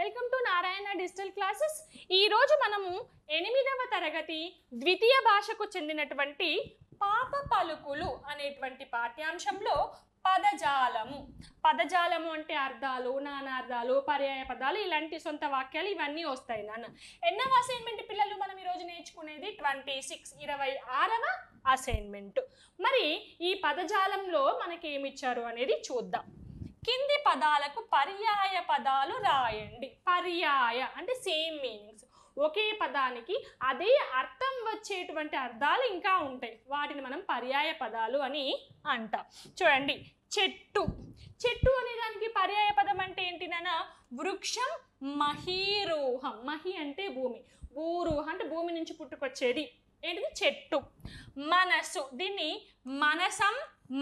welcome to Narayana digital classes ఈరోజు మనము ఎనిమిదవ తరగతి ద్వితీయ భాషకు చెందినటువంటి పాప పలుకులు అనేటువంటి పాఠ్యాంశంలో పదజాలము పదజాలము అంటే అర్థాలు నానార్థాలు పర్యాయ పదాలు ఇలాంటి సొంత వాక్యాలు ఇవన్నీ వస్తాయి నాన్న ఎన్నవ అసైన్మెంట్ పిల్లలు మనం ఈరోజు నేర్చుకునేది ట్వంటీ సిక్స్ ఇరవై ఆరవ అసైన్మెంట్ మరి ఈ పదజాలంలో మనకి ఏమిచ్చారు అనేది చూద్దాం కింది పదాలకు పర్యాయ పదాలు రాయండి పర్యాయ అంటే సేమ్ మీనింగ్స్ ఒకే పదానికి అదే అర్థం వచ్చేటువంటి అర్థాలు ఇంకా ఉంటాయి వాటిని మనం పర్యాయ పదాలు అని అంటాం చూడండి చెట్టు చెట్టు అనే దానికి పర్యాయ పదం అంటే ఏంటినన్నా వృక్షం మహీరూహం మహి అంటే భూమి భూరూహం అంటే భూమి నుంచి పుట్టుకొచ్చేది ఏంటిది చెట్టు మనసు దీన్ని మనసం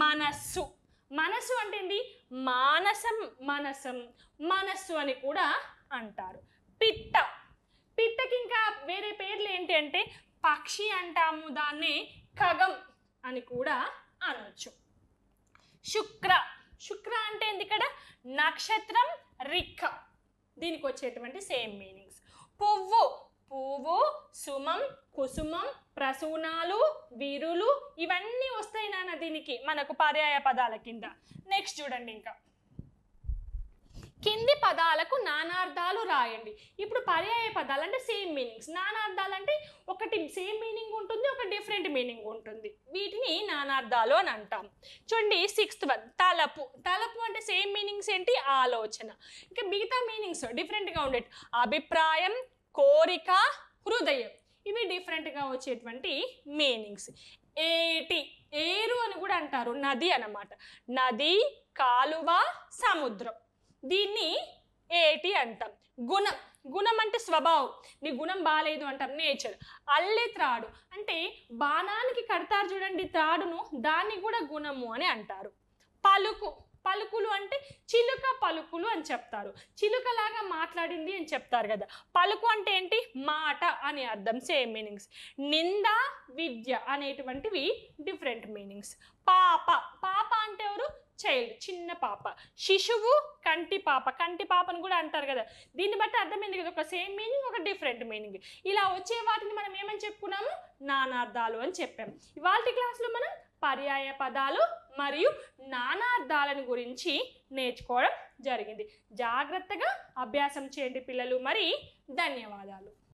మనస్సు మనసు అంటే ఏంటి మానసం మనసం మనస్సు అని కూడా అంటారు పిట్ట పిట్టకి ఇంకా వేరే పేర్లు ఏంటి అంటే పక్షి అంటాము దాన్ని ఖగం అని కూడా అనొచ్చు శుక్ర శుక్ర అంటే ఏంది ఇక్కడ నక్షత్రం రిక్క దీనికి వచ్చేటువంటి సేమ్ మీనింగ్స్ పువ్వు పువ్వు సుమం కుసుమం ప్రసూనాలు వీరులు ఇవన్నీ వస్తాయి నాన్న దీనికి మనకు పర్యాయ పదాల కింద నెక్స్ట్ చూడండి ఇంకా కింది పదాలకు నానార్థాలు రాయండి ఇప్పుడు పర్యాయ పదాలు అంటే సేమ్ మీనింగ్స్ నానార్థాలు అంటే ఒకటి సేమ్ మీనింగ్ ఉంటుంది ఒక డిఫరెంట్ మీనింగ్ ఉంటుంది వీటిని నానార్థాలు అని అంటాం చూడండి సిక్స్త్ వన్ తలపు తలపు అంటే సేమ్ మీనింగ్స్ ఏంటి ఆలోచన ఇంకా మిగతా మీనింగ్స్ డిఫరెంట్గా ఉండేవి అభిప్రాయం కోరిక హృదయం ఇవి డిఫరెంట్గా వచ్చేటువంటి మీనింగ్స్ ఏటి ఏరు అని కూడా అంటారు నది అనమాట నది కాలువ సముద్రం దీన్ని ఏటి అంటాం గుణం గుణం అంటే స్వభావం నీ గుణం బాగాలేదు అంటాం నేచర్ అల్లే త్రాడు అంటే బాణానికి కడతారు చూడండి త్రాడును దాన్ని కూడా గుణము అని అంటారు పలుకు పలుకులు అంటే చిలుక పలుకులు అని చెప్తారు చిలుకలాగా మాట్లాడింది అని చెప్తారు కదా పలుకు అంటే ఏంటి మాట అని అర్థం సేమ్ మీనింగ్స్ నింద విద్య అనేటువంటివి డిఫరెంట్ మీనింగ్స్ పాప పాప అంటే ఎవరు చైల్డ్ చిన్న పాప శిశువు కంటి పాప కంటి పాపను కూడా అంటారు కదా దీన్ని బట్టి అర్థమైంది కదా ఒక సేమ్ మీనింగ్ ఒక డిఫరెంట్ మీనింగ్ ఇలా వచ్చే వాటిని మనం ఏమని చెప్పుకున్నాము నానార్థాలు అని చెప్పాము ఇవాళ క్లాస్లో మనం పర్యాయ పదాలు మరియు నానార్థాలను గురించి నేర్చుకోవడం జరిగింది జాగ్రత్తగా అభ్యాసం చేయండి పిల్లలు మరి ధన్యవాదాలు